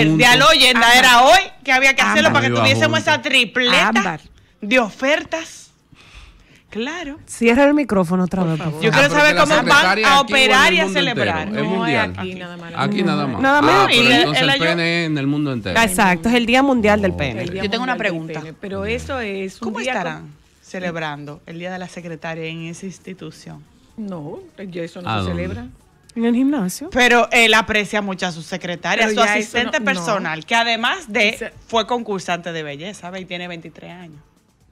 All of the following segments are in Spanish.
El de hoy era hoy, que había que hacerlo para que tuviésemos esa tripleta de ofertas. Claro. Cierra el micrófono otra vez. Por favor. Yo quiero ah, saber cómo van a operar y a celebrar. no, mundial. Aquí, nada más. Aquí nada más. Nada más. Ah, el, el, e e en el mundo entero. Exacto, es el Día Mundial del PN. E. Yo tengo una pregunta. pero eso es. Un ¿Cómo estarán celebrando el Día de la Secretaria en esa institución? No, eso no se celebra. En el gimnasio. Pero él aprecia mucho a su secretaria, a su asistente personal, que además de fue concursante de belleza, ¿ve? Y tiene 23 años.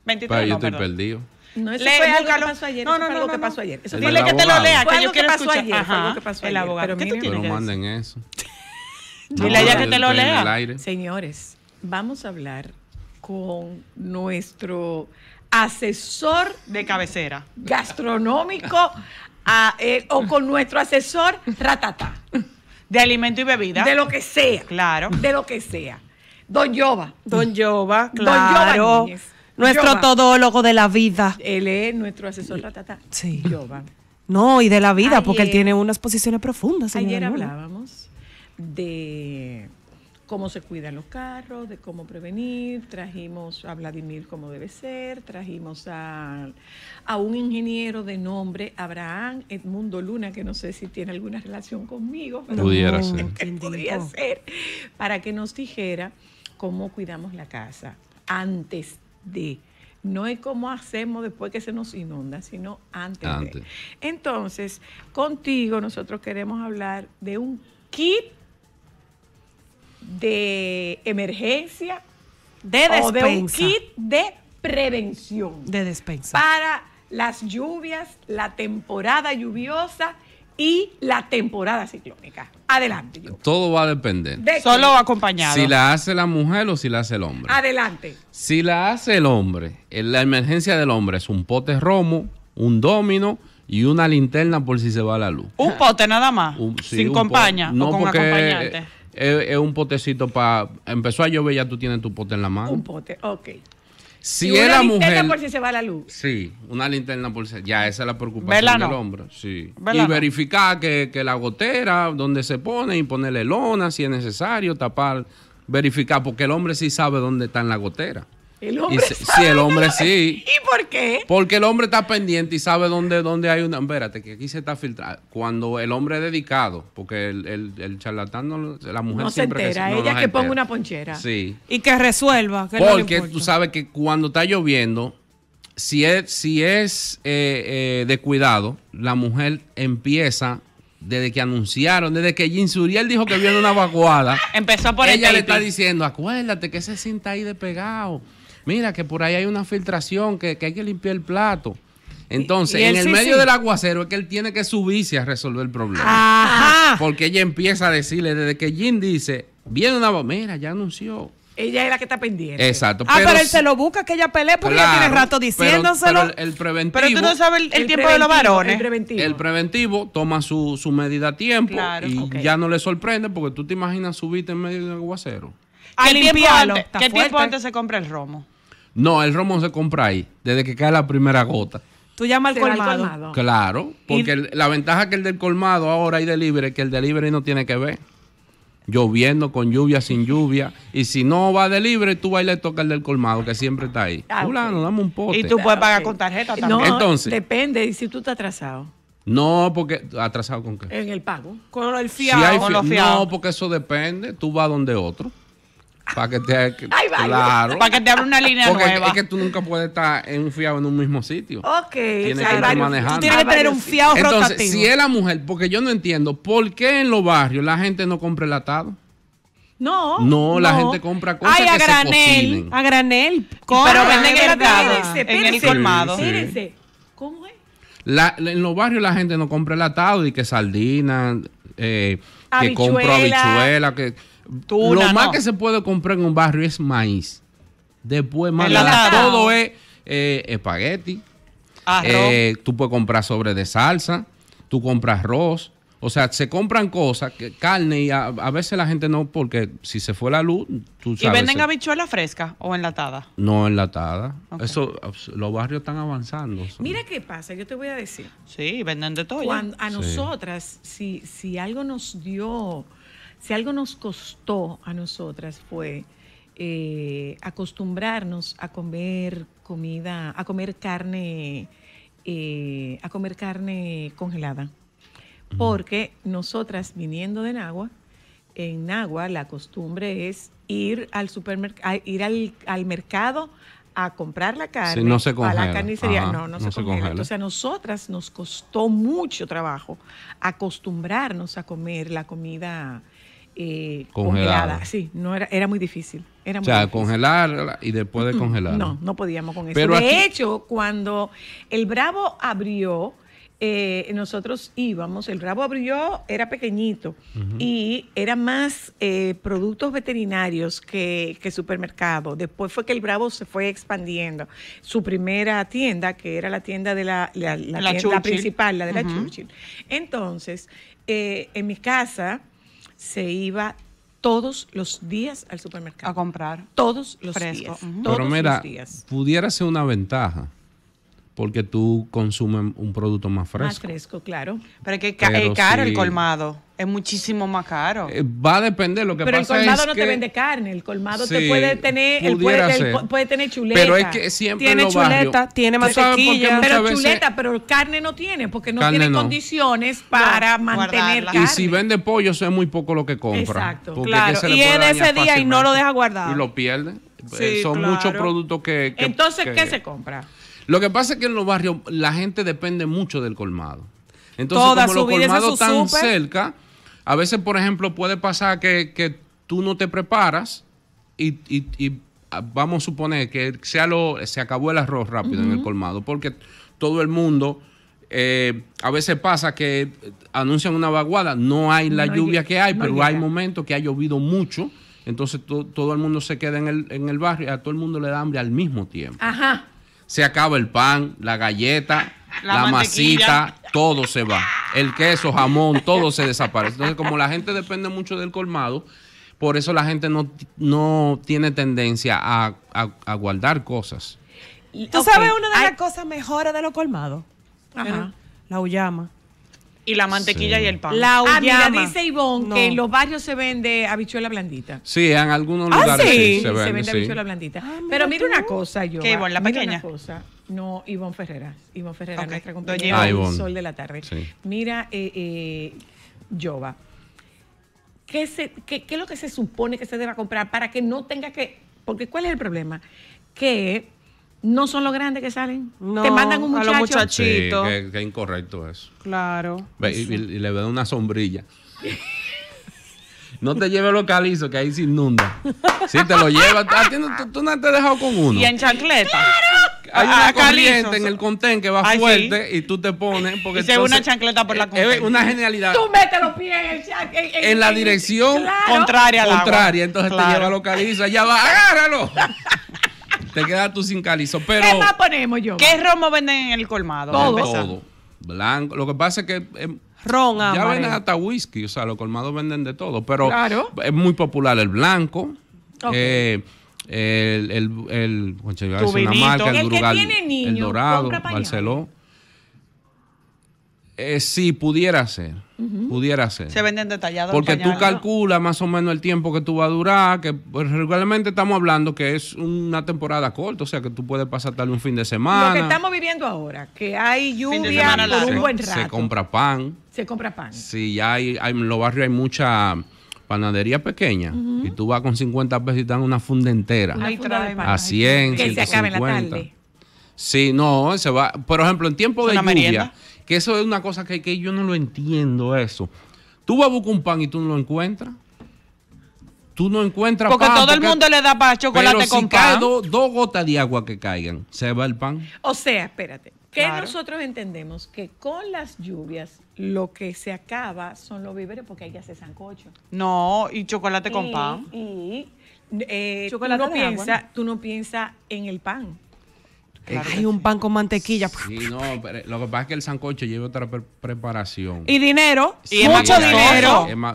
23 Pero yo estoy perdido. No, eso algo que pasó ayer. No, no, no, que pasó ayer. Dile que te lo lea, que yo quiero escuchar. que pasó el abogado. Pero, no manden eso. Dile ella que te lo lea. Señores, vamos a hablar con nuestro asesor de cabecera gastronómico eh, o con nuestro asesor Ratata. De alimento y bebida. De lo que sea. Claro. De lo que sea. Don Yoba. Don Yoba, claro. Don nuestro todólogo de la vida. Él es nuestro asesor Ratata. Sí. Yoba. No, y de la vida, porque él tiene unas posiciones profundas. Ayer hablábamos de cómo se cuidan los carros, de cómo prevenir. Trajimos a Vladimir como debe ser, trajimos a, a, un ingeniero de nombre Abraham Edmundo Luna, que no sé si tiene alguna relación conmigo, pero pudiera ser. podría ser, para que nos dijera cómo cuidamos la casa antes de. No es cómo hacemos después que se nos inunda, sino antes, antes. de. Entonces, contigo nosotros queremos hablar de un kit de emergencia de o de un kit de prevención. De despensa. Para las lluvias, la temporada lluviosa y la temporada ciclónica. Adelante. Todo va a depender. Solo acompañado. Si la hace la mujer o si la hace el hombre. Adelante. Si la hace el hombre, la emergencia del hombre es un pote romo, un domino y una linterna por si se va la luz. Un pote nada más. sin compañía. No con acompañante es, un potecito para. Empezó a llover, ya tú tienes tu pote en la mano. Un pote, ok. Si y una linterna por si se va la luz. Sí, una linterna por si. Ya, esa es la preocupación del hombre. Sí. y verificar que, la gotera, donde se pone, y ponerle lona si es necesario, tapar, verificar, porque el hombre sí sabe dónde está en la gotera si, sí, el hombre sí. ¿Y por qué? Porque el hombre está pendiente y sabe dónde, dónde hay una... Espérate, que aquí se está filtrando. Cuando el hombre es dedicado, porque el, el, charlatán, no, la mujer no siempre... Se entera, ella que ponga una ponchera. Sí. Y que resuelva. porque tú sabes que cuando está lloviendo, si es, si es eh, eh, la mujer empieza desde que anunciaron, desde que Jim Suriel dijo que viene una vacuada, Empezó por Ella le está diciendo, acuérdate que ese cinta ahí de pegado mira que por ahí hay una filtración, que, que hay que limpiar el plato. Entonces, en el medio del aguacero es que él tiene que subirse a resolver el problema. Porque ella empieza a decirle, desde que Jim dice, viene una voz, ya anunció. Ella es la que está pendiente. Exacto. Ah, pero, él se lo busca que ella pelee porque ya tiene rato diciéndoselo. Pero, el, preventivo. Pero tú no sabes el, tiempo de los varones. El preventivo. toma su, medida a tiempo y ya no le sorprende porque tú te imaginas subirte en medio de aguacero. ¿qué tiempo antes se compra el romo? No, el romo se compra ahí, desde que cae la primera gota. Tú llamas al colmado. Claro, porque la ventaja que el del colmado ahora hay delivery es que el delivery no tiene que ver. Lloviendo, con lluvia, sin lluvia. Y si no va de libre, tú vas y le toca el del colmado, que siempre está ahí. Ah, no dame un pote. Y tú puedes ah, pagar con tarjeta también. Entonces, depende, y si tú estás atrasado. No, porque atrasado con qué? En el pago. Con el fiado, No, porque eso depende. Tú vas donde otro. Para que te, claro, para que te abra una línea porque Es que tú nunca puedes estar en un fiado en un mismo sitio. Ok. Tienes que manejando. tienes que tener un fiado Entonces, rotativo. si es la mujer, porque yo no entiendo, ¿por qué en los barrios la gente no compra el atado? No. No, la gente compra cosas a que granel, se cocinen. A granel. Pero venden el atado en el colmado. sí. ¿Cómo es? en los barrios la gente no compra el atado y que sardinas, eh, que compra habichuela, que lo más que se puede comprar en un barrio es maíz. Después, más todo es eh, espagueti. Eh, tú puedes comprar sobre de salsa. Tú compras arroz. O sea, se compran cosas, carne, y a, veces la gente no, porque si se fue la luz, tú sabes. ¿Y venden habichuela fresca o enlatada? No, enlatada. Eso, los barrios están avanzando. Mira qué pasa, yo te voy a decir. Sí, venden de todo. a nosotras, si, si algo nos dio si algo nos costó a nosotras fue eh, acostumbrarnos a comer comida, a comer carne, eh, a comer carne congelada. Porque nosotras viniendo de Nagua, en Nagua la costumbre es ir al supermercado, ir al, mercado a comprar la carne no se a la carnicería. no, no, se, congela. Entonces a nosotras nos costó mucho trabajo acostumbrarnos a comer la comida eh, congelada. Sí, no era, era muy difícil. Era o sea, y después de congelarla. No, no podíamos con eso. de hecho, cuando el Bravo abrió, eh, nosotros íbamos, el Bravo abrió, era pequeñito y era más eh, productos veterinarios que, que supermercado. Después fue que el Bravo se fue expandiendo. Su primera tienda, que era la tienda de la, tienda principal, la de la Entonces, en mi casa se iba todos los días al supermercado. A comprar. Todos los Fresco. días. todos los días. pudiera ser una ventaja porque tú consumes un producto más fresco. Más fresco, claro. Pero que es caro el colmado. Es muchísimo más caro. Eh, va a depender lo que Pero Pero el colmado no te vende carne. El colmado te puede tener, puede, tener chuleta. Pero es que siempre tiene chuleta, tiene mantequilla. Pero chuleta, pero carne no tiene, porque no tiene condiciones para mantener mantener carne. Y si vende pollo, eso es muy poco lo que compra. Exacto, claro. Es ese día y no lo deja guardado. Y lo pierde. son muchos productos que Entonces, ¿qué se compra? Lo que pasa es que en los barrios la gente depende mucho del colmado. Entonces, como los colmados están cerca, a veces, por ejemplo, puede pasar que, tú no te preparas y, ah, vamos a suponer que sea lo, se acabó el arroz rápido en el colmado, porque todo el mundo... Eh, a veces pasa que anuncian una vaguada, no hay la lluvia que hay, pero hay momentos que ha llovido mucho, entonces todo el mundo se queda en el, en el barrio y a todo el mundo le da hambre al mismo tiempo. Ajá se acaba el pan, la galleta, la, masita, todo se va. El queso, jamón, todo se desaparece. Entonces, como la gente depende mucho del colmado, por eso la gente no, no tiene tendencia a, guardar cosas. ¿Tú sabes una de las cosas mejores de los colmados? La uyama y la mantequilla y el pan. La ah, mira, dice Ivonne que en los barrios se vende habichuela blandita. Sí, en algunos ah, lugares sí. se, vende, se habichuela blandita. Ah, Pero mira una cosa, yo. ¿Qué, Ivonne, la pequeña. Una cosa. No, Ivonne Ferreras. Ivonne Ferreras, nuestra compañera ah, del Sol de la Tarde. Mira, eh, Yoba, eh, ¿qué, se, qué, ¿qué es lo que se supone que se deba comprar para que no tenga que... Porque ¿cuál es el problema? Que no son los grandes que salen. Te mandan un muchacho. A los muchachitos. qué, incorrecto eso. Claro. y, le veo una sombrilla. No te lleves localizo, que ahí se inunda. Si te lo llevas, tú, no te has dejado con uno. Y en chancleta. ¡Claro! Hay una corriente en el contén que va fuerte y tú te pones. Porque y se una chancleta por la Es una genialidad. Tú metes los pies en el en, la dirección contraria contraria al Contraria, entonces te lleva localizo. Allá va, agárralo. te quedas tú sin calizo. Pero, ¿Qué más ponemos yo? ¿Qué romo venden en el colmado? Todo. Todo. Blanco. Lo que pasa es que. Eh, ya venden hasta whisky, o sea, los colmados venden de todo, pero es muy popular el blanco. Eh, el, el, el, el, una el el, que tiene el dorado, eh, sí, pudiera ser. Pudiera ser. Se venden detallados. Porque tú calculas más o menos el tiempo que tú vas a durar, que pues, regularmente estamos hablando que es una temporada corta, o sea que tú puedes pasar tal un fin de semana. Lo que estamos viviendo ahora, que hay lluvia por un buen rato. Se compra pan. Se compra pan. Sí, ya hay, en los barrios hay mucha panadería pequeña y tú vas con 50 pesos y dan una funda entera. Una A 100, Que se acabe la tarde. Sí, no, se va. Por ejemplo, en tiempo de lluvia, que eso es una cosa que, yo no lo entiendo, eso. Tú vas a buscar un pan y tú no lo encuentras. Tú no encuentras porque pan. porque todo el mundo le da para chocolate con pan. dos gotas de agua que caigan, se va el pan. O sea, espérate. Que nosotros entendemos que con las lluvias lo que se acaba son los víveres porque hay que hacer sancocho. No, y chocolate con pan. Y eh, chocolate tú no tú no piensas en el pan hay un pan con mantequilla. Sí, no, lo que pasa es que el sancocho lleva otra preparación. Y dinero, mucho dinero. soy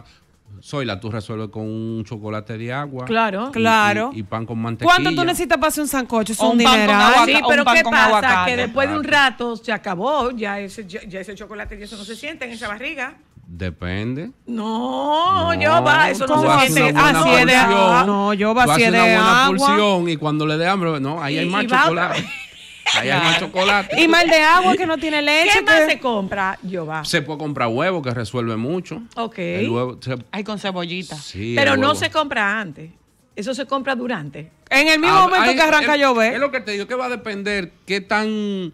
Soyla, tú resuelves con un chocolate de agua. Claro, y, claro. Y, pan con mantequilla. ¿Cuánto tú necesitas para hacer un sancocho? es un dineral. Pan con sí, pero ¿qué pasa? Que después de un ah. rato se acabó. Ya ese, ya ese chocolate y eso no se siente en esa barriga. Depende. No, yo va, eso no se siente. Así ah, de No, yo va, así de agua. una buena y cuando le dé hambre, no, ahí hay más chocolate. Y mal de agua que no tiene leche. ¿Qué más se compra? Yo va. Se puede comprar huevo que resuelve mucho. Ok. Hay con cebollita. Pero no se compra antes. Eso se compra durante. En el mismo ah, momento que arranca llover. Es lo que te digo, que va a depender qué tan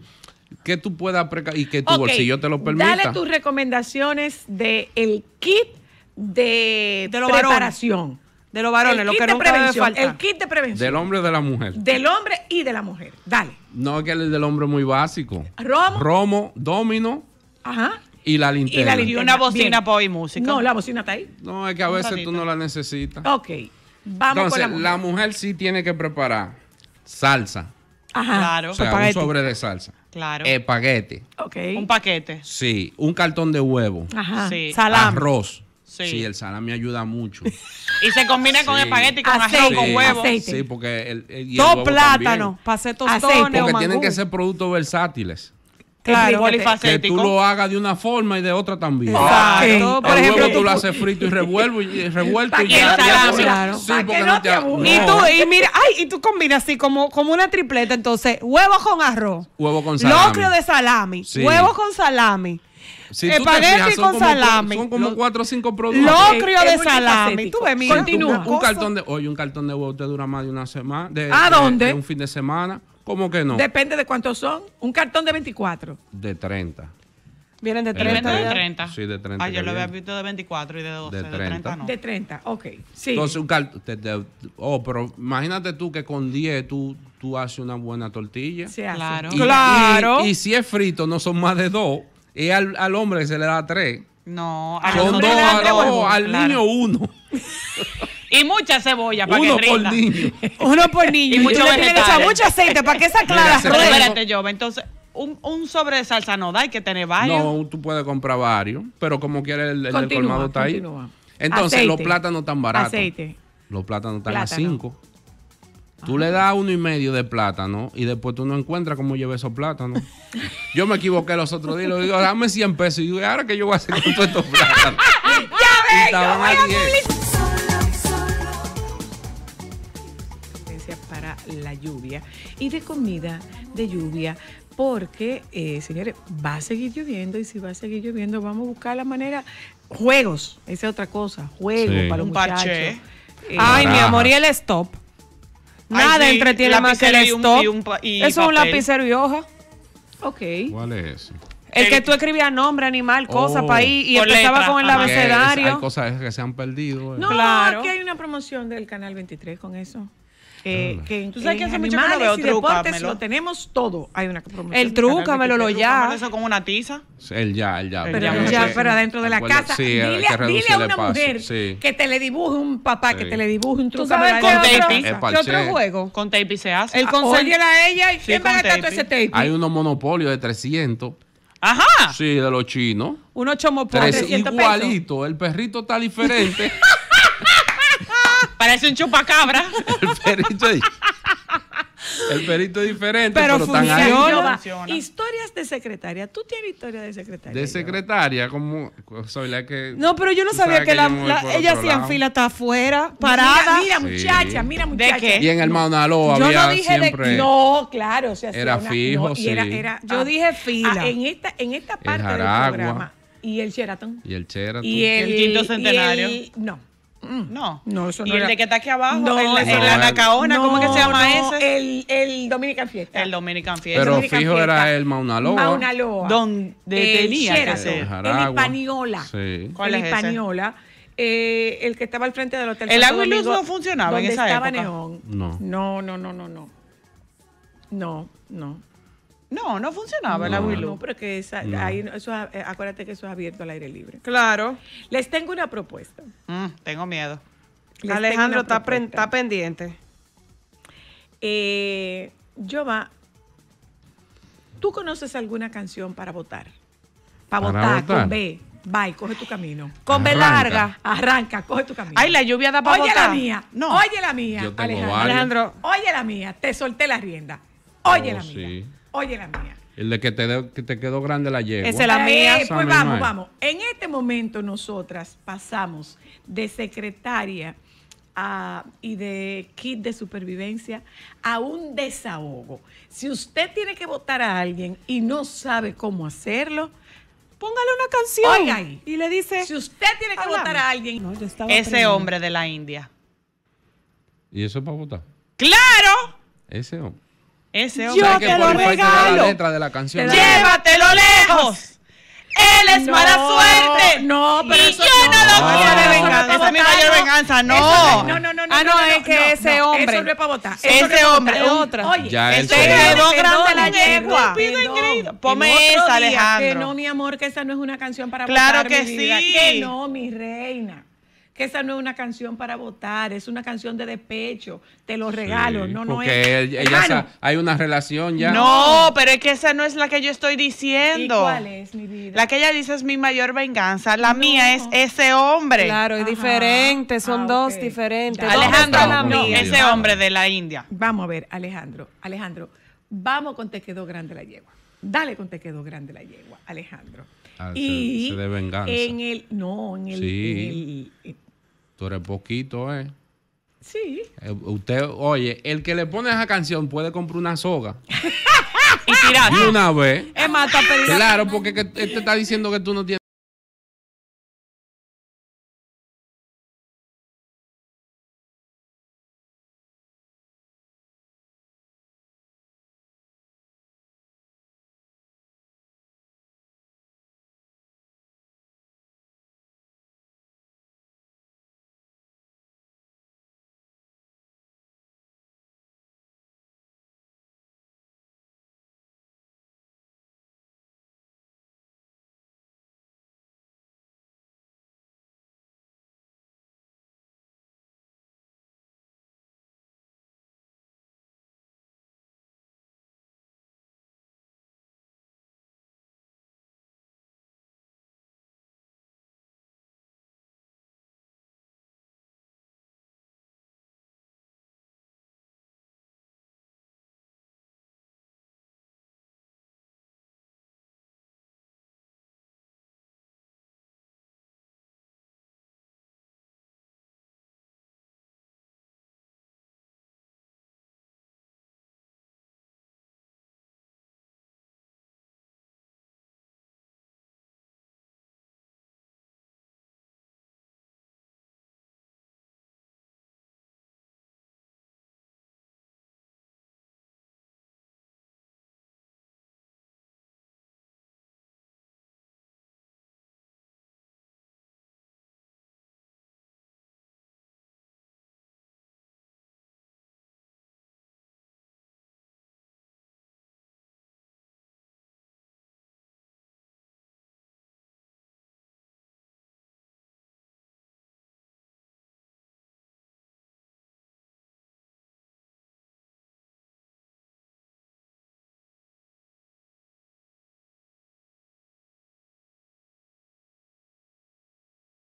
que tú puedas y que tu bolsillo te lo permita. Dale tus recomendaciones del de kit de, preparación de los varones, lo que es. debe faltar. El kit de prevención. Del hombre y de la mujer. Del hombre y de la mujer. Dale. No, que el del hombre muy básico. Romo. Romo, domino. Ajá. Y la linterna. Y, la linterna. y una bocina para oír música. No, la bocina está ahí. No, es que a veces tú no la necesitas. Ok. Vamos a con la mujer. La mujer sí tiene que preparar salsa. Ajá. Claro. O sea, un sobre de salsa. Claro. Espaguete. Ok. Un paquete. Sí. Un cartón de huevo. Ajá. Sí. Arroz. Sí. el salami ayuda mucho. y se combina con espagueti, con arroz, con huevo. Sí, porque el, el, y el plátano, Porque tienen que ser productos versátiles. Claro, que tú lo hagas de una forma y de otra también. Todo, Por ejemplo, tú lo haces frito y revuelto y revuelto y ya. Y tú y mira, ay, y tú combinas así como como una tripleta, entonces, huevo con arroz. Huevo con salami. Locro de salami. Huevo con salami te eh, Espagueti con salami. son como 4 o 5 productos. Locrio eh, de salami. Tú Continúa. un cartón de, oye, un cartón de huevo te dura más de una semana. De, ¿A dónde? un fin de semana. ¿Cómo que no? Depende de cuántos son. Un cartón de 24. De 30. Vienen de 30. Vienen de 30. Sí, de 30. Ah, yo lo había visto de 24 y de 12. De 30. De 30, no. de 30 ok. Sí. Entonces, un cartón oh, pero imagínate tú que con 10 tú, tú haces una buena tortilla. Sí, claro. Y, claro. Y, y, si es frito, no son más de 2. Y al, al hombre se le da tres. No, al Son dos, le al niño uno. Y mucha cebolla para Uno por niño. Uno por niño. Y, mucho tú le mucho aceite para que esa clara espérate, entonces un, un sobre de salsa no da, hay que tener varios. No, tú puedes comprar varios, pero como quieres, el, colmado está ahí. Entonces, los plátanos están baratos. Aceite. Los plátanos están a cinco Tú le das uno y medio de plátano y después tú no encuentras cómo llevar esos plátanos. Yo me equivoqué los otros días le digo, dame 100 pesos. Y yo, ¿ahora que yo voy a hacer con todos estos plátanos? ¡Ya ven! para la lluvia y de comida de lluvia porque, eh, señores, va a seguir lloviendo y si va a seguir lloviendo vamos a buscar la manera, juegos, esa es otra cosa, juegos para los Un muchachos. Ay, mi amor, y el stop. Nada entretiene más que el stop. eso es un lapicero y hoja. Ok. ¿Cuál es eso El, que tú escribías nombre, animal, oh. cosa, país y empezaba con el ah, abecedario. hay cosas que se han perdido. Eh. No, claro. aquí hay una promoción del Canal 23 con eso que, ah. que tú sabes que hace mucho que no veo deportes lo tenemos todo. Hay una promoción. El trúcamelo lo ya. eso con una tiza? El ya, el ya. Pero ya, pero adentro de la casa. Dile a una mujer que te le dibuje un papá, que te le dibuje un truco Con tape. ¿Qué otro juego? Con tape se hace. El ah, consejo a ella y quién va a gastar todo ese tape. Hay unos monopolios de 300. Ajá. Sí, de los chinos. Unos pesos. Igualito, el perrito está diferente. Parece un chupacabra. el perrito es, el diferente, pero, tan funciona. Historias de secretaria. ¿Tú tienes historias de secretaria? De secretaria, como soy la que. No, pero yo no sabía que, la, ella hacía fila hasta afuera, parada. Mira, muchacha, mira muchacha. ¿De qué? Y en el manaloa había yo no dije siempre de, No, claro, o sea, era fijo, sí. yo ah. dije fila. Ah, en esta, en esta parte del programa. Y el Sheraton. Y el Sheraton. Y el, quinto centenario. no. Mm. No. No, eso no. Y el de que está aquí abajo, no, el, el, ¿cómo que se llama ese? El, Dominican Fiesta. El Dominican Fiesta. Pero fijo era el Mauna Loa. Mauna Loa. Donde tenía que ser. El Hispaniola. Sí. el Hispaniola. Eh, el que estaba al frente del hotel. El agua y luz no funcionaba en esa época. No, no, no, no, no. No, no. No, no funcionaba el la No, pero que eh, acuérdate que eso es abierto al aire libre. Claro. Les tengo una propuesta. Mm, tengo miedo. Alejandro está, pendiente. Eh, va ¿tú conoces alguna canción para votar? Para, votar, con B. Bye, coge tu camino. Con B larga, arranca, coge tu camino. Ay, la lluvia da para Oye la mía. No. Oye la mía, Alejandro. Alejandro. Oye la mía, te solté la rienda. Oye la oh, mía. Oye la mía. El de que te, quedó grande la yegua. la mía. pues vamos, vamos. En este momento nosotras pasamos de secretaria y de kit de supervivencia a un desahogo. Si usted tiene que votar a alguien y no sabe cómo hacerlo, póngale una canción. Y le dice. Si usted tiene que votar a alguien, ese hombre de la India. ¿Y eso es para votar? ¡Claro! Ese hombre. Ese hombre. que te lo regalo. La letra de la canción. Llévatelo lejos. Él es mala suerte. No, pero y eso yo no, no lo no, quiero Esa es mi mayor venganza. No. no, no, no, ah, no, es que ese hombre. Eso no es para votar. Ese hombre. Otra. Oye, ya es grande la yegua. Ponme esa, Alejandro. Que no, mi amor, que esa no es una canción para Claro que sí. Que no, mi reina que esa no es una canción para votar, es una canción de despecho, te lo regalo, no, no porque hay una relación ya. No, oh. pero es que esa no es la que yo estoy diciendo. ¿Y ¿Cuál es mi vida? La que ella dice es mi mayor venganza, la mía es ese hombre. Claro, es diferente, son ah, dos diferentes. Alejandro, la mía? ese hombre de la India. Vamos a ver, Alejandro, Alejandro, vamos con te quedó grande la yegua. Dale con te quedó grande la yegua, Alejandro. Ah, y en el no, en el Tú eres poquito, ¿eh? Sí. Eh, usted, oye, el que le pone esa canción puede comprar una soga. y una vez. Es más, Claro, porque este está diciendo que tú no tienes.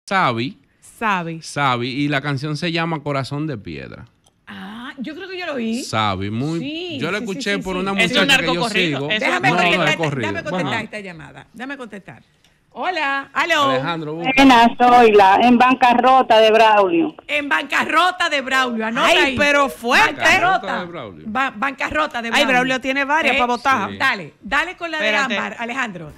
Savi, Savi, Sabi. Y la canción se llama Corazón de Piedra. Ah, yo creo que yo lo oí. Sabi, muy. yo la escuché por una muchacha que yo sigo. Déjame, contestar, déjame contestar esta llamada. Déjame contestar. Hola, aló. Alejandro. Buenas, soy la en bancarrota de Braulio. En bancarrota de Braulio, anota Ay, pero fuerte. Bancarrota de Braulio. bancarrota de Braulio. Ay, Braulio tiene varias para votar. Eh, dale, dale con la de Ámbar, Alejandro.